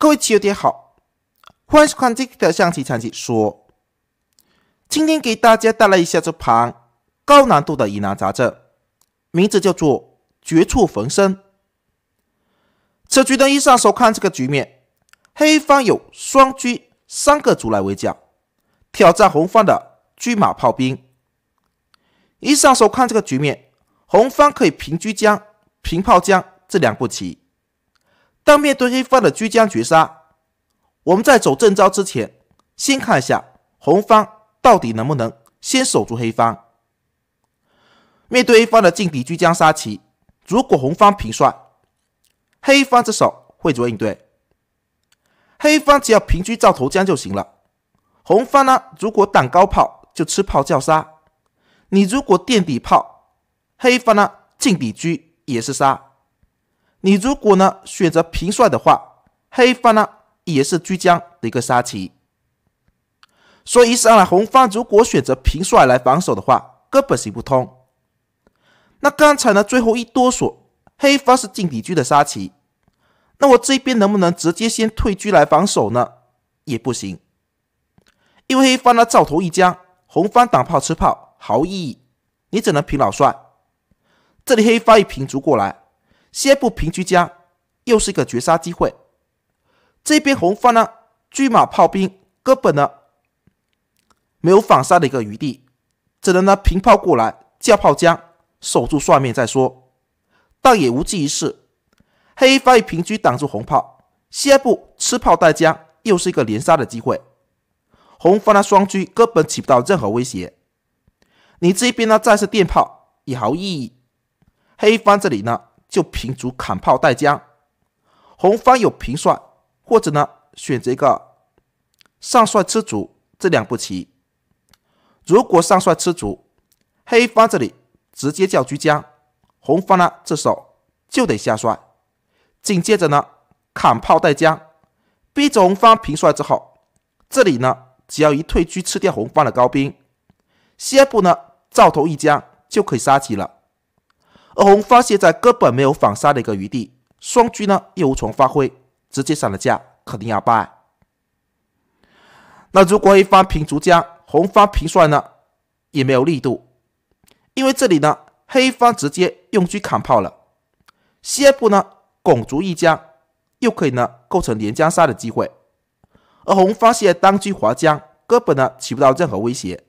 各位棋友，你好，欢迎收看今天的象棋传奇说。今天给大家带来一下这盘高难度的疑难杂症，名字叫做“绝处逢生”。此局的一上手看这个局面，黑方有双车三个卒来围剿，挑战红方的车马炮兵。一上手看这个局面，红方可以平车将、平炮将这两步棋。当面对黑方的居将绝杀，我们在走正招之前，先看一下红方到底能不能先守住黑方。面对黑方的进底居将杀棋，如果红方平帅，黑方之手会怎么应对？黑方只要平车照头将就行了。红方呢，如果挡高炮，就吃炮叫杀；你如果垫底炮，黑方呢进底车也是杀。你如果呢选择平帅的话，黑方呢也是居将的一个杀棋，所以上来红方如果选择平帅来防守的话，根本行不通。那刚才呢最后一哆嗦，黑方是进底车的杀棋，那我这边能不能直接先退车来防守呢？也不行，因为黑方呢照头一将，红方挡炮吃炮，毫无意义，你只能平老帅。这里黑方一平卒过来。下一步平车将，又是一个绝杀机会。这边红方呢，车马炮兵根本呢没有反杀的一个余地，只能呢平炮过来架炮将，守住帅面再说，但也无济于事。黑方一平车挡住红炮，下一步吃炮带将，又是一个连杀的机会。红方的双车根本起不到任何威胁。你这边呢再次电炮也毫无意义。黑方这里呢。就平卒砍炮带将，红方有平帅，或者呢选择一个上帅吃卒这两步棋。如果上帅吃卒，黑方这里直接叫居将，红方呢这时候就得下帅，紧接着呢砍炮带将，逼着红方平帅之后，这里呢只要一退车吃掉红方的高兵，下一步呢照头一将就可以杀棋了。而红方现在根本没有反杀的一个余地，双车呢又无从发挥，直接上了架，肯定要败。那如果黑方平卒将，红方平帅呢也没有力度，因为这里呢黑方直接用车砍炮了，下一步呢拱卒一将又可以呢构成连将杀的机会。而红方现在单车滑将根本呢起不到任何威胁，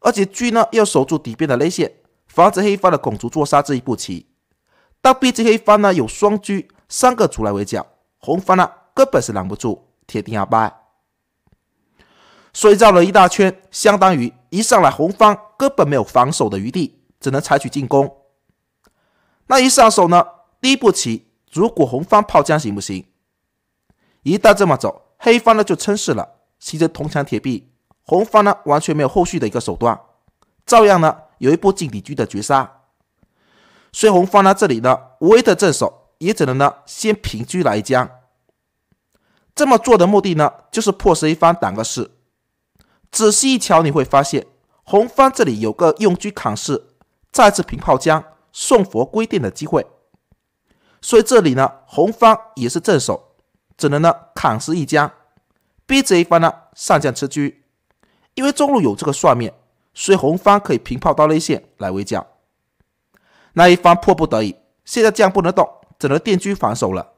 而且车呢要守住底边的内线。防止黑方的拱卒坐杀这一步棋，当 B 级黑方呢有双车三个卒来围剿，红方呢根本是拦不住，铁定要败。所以绕了一大圈，相当于一上来红方根本没有防守的余地，只能采取进攻。那一上手呢，第一步棋，如果红方炮将行不行？一旦这么走，黑方呢就撑势了，形成铜墙铁壁，红方呢完全没有后续的一个手段，照样呢。有一波金底驹的绝杀，所以红方呢这里呢，黑的镇守也只能呢先平车来将。这么做的目的呢，就是迫使一方挡个士。仔细一瞧，你会发现红方这里有个用车砍士，再次平炮将送佛归殿的机会。所以这里呢，红方也是镇守，只能呢砍死一将，逼着一方呢上将吃车。因为中路有这个算面。所以红方可以平炮到内线来围剿。那一方迫不得已，现在将不能动，只能电车防守了。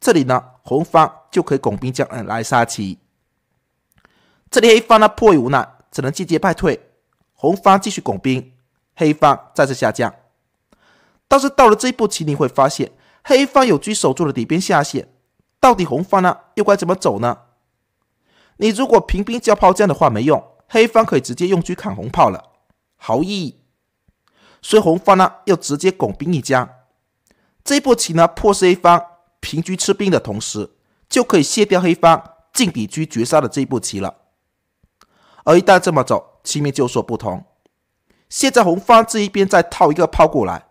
这里呢，红方就可以拱兵将嗯来杀棋。这里黑方呢，迫于无奈，只能节节败退。红方继续拱兵，黑方再次下降。但是到了这一步棋，你会发现黑方有车守住了底边下线，到底红方呢，又该怎么走呢？你如果平兵交炮将的话没用。黑方可以直接用车砍红炮了，毫无意义。所以红方呢，要直接拱兵一将，这一步棋呢，迫使黑方平车吃兵的同时，就可以卸掉黑方进底车绝杀的这一步棋了。而一旦这么走，棋面就有所不同。现在红方这一边再套一个炮过来，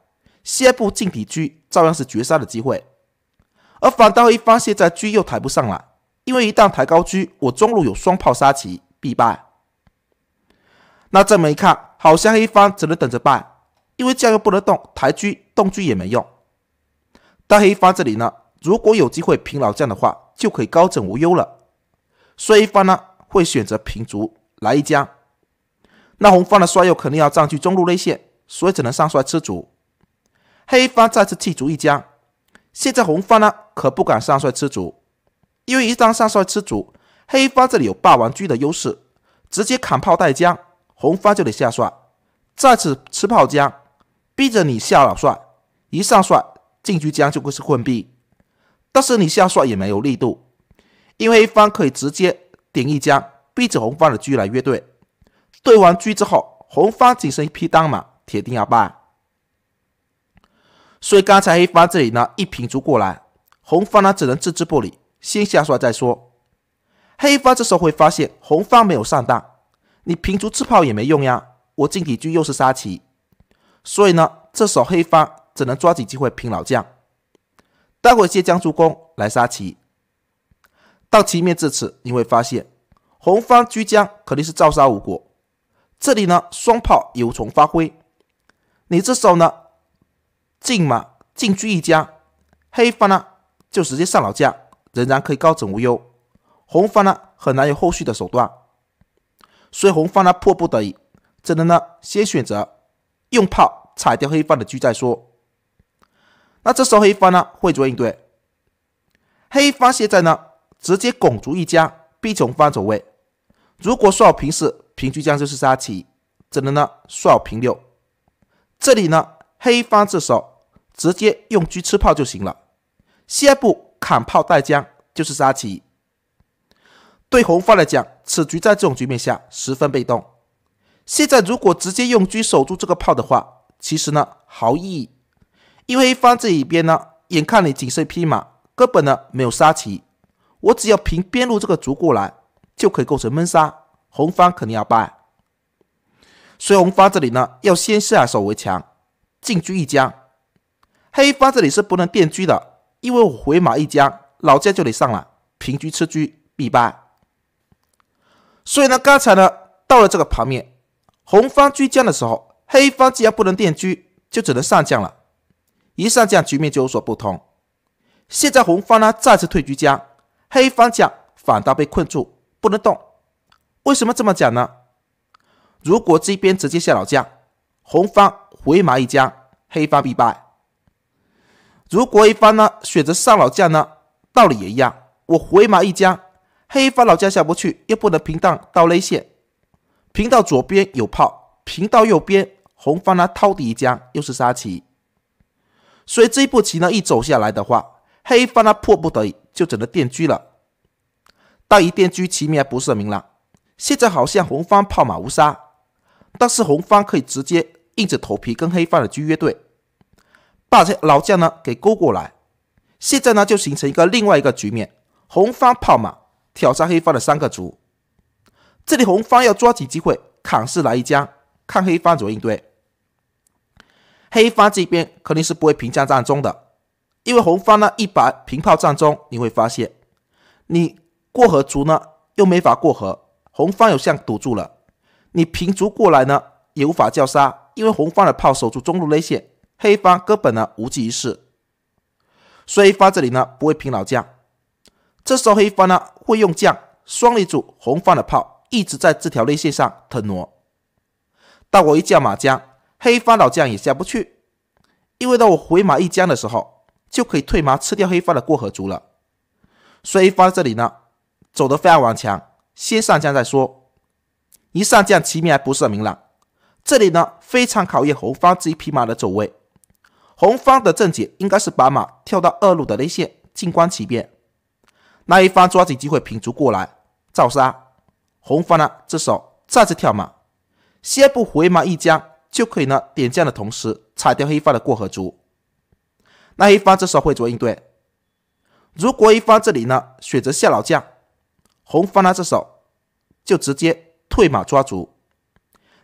下一步进底车照样是绝杀的机会。而反倒一黑方现在车又抬不上来，因为一旦抬高车，我中路有双炮杀棋必败。那这么一看，好像黑方只能等着败，因为将又不能动，抬车动车也没用。但黑方这里呢，如果有机会平老将的话，就可以高枕无忧了。所以一方呢，会选择平卒来一将。那红方的帅又肯定要占据中路内线，所以只能上帅吃卒。黑方再次弃卒一将。现在红方呢，可不敢上帅吃卒，因为一旦上帅吃卒，黑方这里有霸王车的优势，直接砍炮带将。红方就得下帅，再次吃炮将，逼着你下老帅。一上帅，进车将就会是困逼。但是你下帅也没有力度，因为黑方可以直接顶一将，逼着红方的车来约对，对完车之后，红方仅剩一匹单马，铁定要败。所以刚才黑方这里呢，一平卒过来，红方呢只能置之不理，先下帅再说。黑方这时候会发现红方没有上当。你平卒吃炮也没用呀，我进底车又是杀棋，所以呢，这手黑方只能抓紧机会拼老将，待会借将助攻来杀棋。到棋面至此，你会发现红方居将肯定是照杀无果，这里呢双炮有从发挥，你这手呢进马进居一将，黑方呢就直接上老将，仍然可以高枕无忧，红方呢很难有后续的手段。所以红方呢迫不得已，只能呢先选择用炮踩掉黑方的车再说。那这时候黑方呢会做应对，黑方现在呢直接拱卒一将逼红方走位。如果说我平四平车将就是杀棋，只能呢说我平六。这里呢黑方这时候直接用车吃炮就行了，下一步砍炮带将就是杀棋。对红方来讲，此局在这种局面下十分被动。现在如果直接用车守住这个炮的话，其实呢毫无意义，因为黑方这一边呢，眼看你仅剩一匹马，根本呢没有杀棋。我只要平边路这个卒过来，就可以构成闷杀，红方肯定要败。所以红方这里呢，要先下手为强，进车一将。黑方这里是不能垫车的，因为我回马一将，老将就得上了，平车吃车必败。所以呢，刚才呢，到了这个盘面，红方居将的时候，黑方既然不能垫车，就只能上将了。一上将，局面就有所不同。现在红方呢，再次退车将，黑方将反倒被困住，不能动。为什么这么讲呢？如果这边直接下老将，红方回马一将，黑方必败。如果一方呢选择上老将呢，道理也一样，我回马一将。黑方老将下不去，又不能平当到勒线，平到左边有炮，平到右边红方呢掏底一将又是杀棋，所以这一步棋呢一走下来的话，黑方呢迫不得已就只能垫车了。但一电车，棋面不是很明朗，现在好像红方炮马无杀，但是红方可以直接硬着头皮跟黑方的车约对，把这老将呢给勾过来，现在呢就形成一个另外一个局面，红方炮马。挑杀黑方的三个卒，这里红方要抓起机会，砍士来一将，看黑方怎么应对。黑方这边肯定是不会平将占中，的，因为红方呢一摆平炮占中，你会发现，你过河卒呢又没法过河，红方有象堵住了，你平卒过来呢也无法叫杀，因为红方的炮守住中路内线，黑方根本呢无济于事，所以方这里呢不会平老将。这时候黑方呢会用将双一组红方的炮一直在这条内线上腾挪。但我一将马将，黑方老将也下不去，因为到我回马一将的时候就可以退马吃掉黑方的过河卒了。所以方这里呢走的非常顽强，先上将再说。一上将棋面还不是很明朗，这里呢非常考验红方这一匹马的走位。红方的正解应该是把马跳到二路的内线，静观其变。那一方抓紧机会平卒过来，照杀。红方呢，这手再次跳马，先不回马一将，就可以呢点将的同时踩掉黑方的过河卒。那黑方这时候会怎么应对？如果一方这里呢选择下老将，红方呢这手就直接退马抓卒。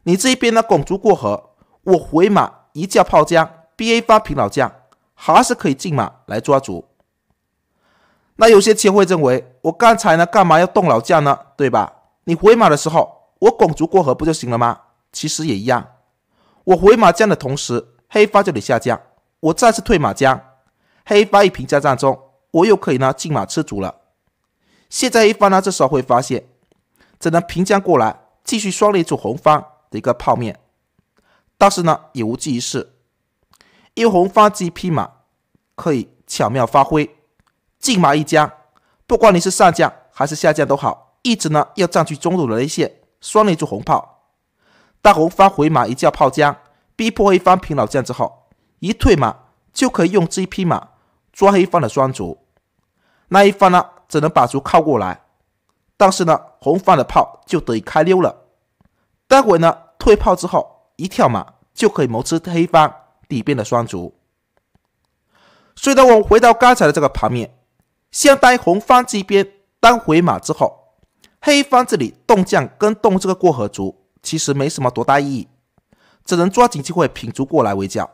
你这一边呢拱卒过河，我回马一叫炮将，A 方平老将还是可以进马来抓卒。那有些棋会认为，我刚才呢干嘛要动老将呢？对吧？你回马的时候，我拱卒过河不就行了吗？其实也一样，我回马将的同时，黑方就得下将，我再次退马将，黑方一平将战中，我又可以呢进马吃卒了。现在一方呢这时候会发现，只能平将过来，继续双了一红方的一个泡面，但是呢也无济于事。因为红方这一匹马可以巧妙发挥。进马一将，不管你是上将还是下将都好，一直呢要占据中路的内线，双雷住红炮。大红方回马一叫炮将，逼迫黑方平老将之后，一退马就可以用这一匹马抓黑方的双卒。那一方呢只能把卒靠过来，但是呢红方的炮就得以开溜了。待会呢退炮之后，一跳马就可以谋吃黑方底边的双卒。所以呢，我们回到刚才的这个盘面。先待红方这边，当回马之后，黑方这里动将跟动这个过河卒，其实没什么多大意义，只能抓紧机会平卒过来围剿，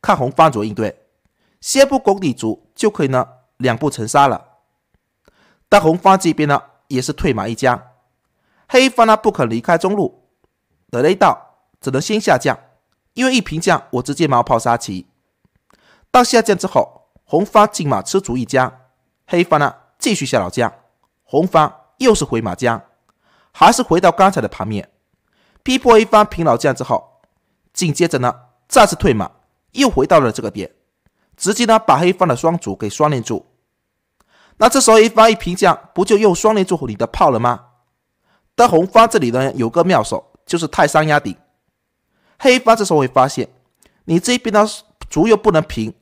看红方怎么应对。先不攻底卒就可以呢，两步成杀。了，但红方这边呢，也是退马一将，黑方呢不肯离开中路，得了到，道，只能先下将，因为一平将我直接毛炮杀棋。到下将之后，红方进马吃卒一将。黑方呢继续下老将，红方又是回马将，还是回到刚才的盘面。逼迫黑方平老将之后，紧接着呢再次退马，又回到了这个点，直接呢把黑方的双卒给双连住。那这时候 A 方一平将，不就又双连住你的炮了吗？但红方这里呢有个妙手，就是泰山压顶。黑方这时候会发现，你这边呢卒又不能平，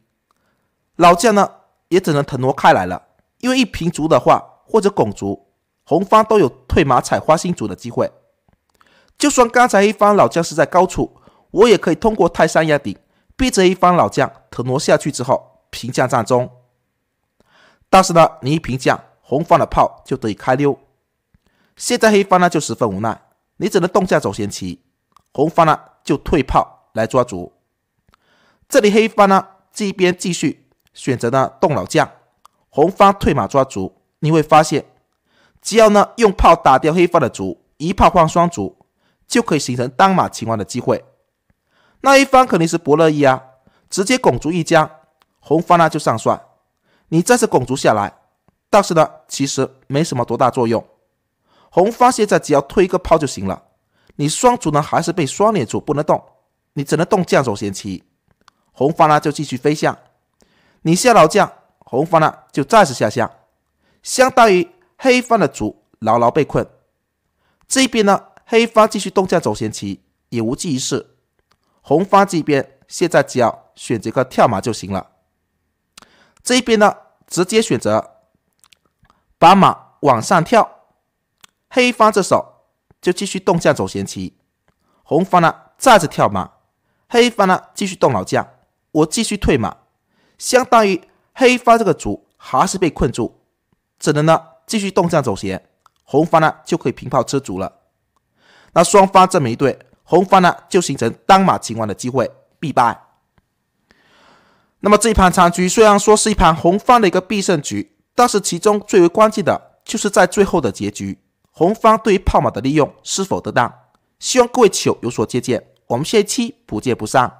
老将呢也只能腾挪开来了。因为一平卒的话，或者拱卒，红方都有退马采花心卒的机会。就算刚才黑方老将是在高处，我也可以通过泰山压顶，逼着一方老将腾挪下去之后平将占中。但是呢，你一平将，红方的炮就得以开溜。现在黑方呢就十分无奈，你只能动将走先棋，红方呢就退炮来抓卒。这里黑方呢这边继续选择呢动老将。红方退马抓卒，你会发现，只要呢用炮打掉黑方的卒，一炮换双卒，就可以形成单马擒王的机会。那一方肯定是不乐意啊，直接拱卒一将，红方呢就上算，你再次拱卒下来，但是呢其实没什么多大作用。红方现在只要退一个炮就行了。你双卒呢还是被双脸卒不能动，你只能动将走先棋。红方呢就继续飞象，你下老将。红方呢就再次下象，相当于黑方的卒牢牢被困。这边呢，黑方继续动将走闲棋也无济于事。红方这边现在只要选择个跳马就行了。这边呢，直接选择把马往上跳。黑方这手就继续动将走闲棋。红方呢再次跳马，黑方呢继续动老将，我继续退马，相当于。黑方这个卒还是被困住，只能呢继续动将走斜，红方呢就可以平炮吃卒了。那双方这么一对，红方呢就形成单马擒王的机会必败。那么这一盘残局虽然说是一盘红方的一个必胜局，但是其中最为关键的就是在最后的结局，红方对于炮马的利用是否得当。希望各位球友有所借鉴。我们下一期不见不散。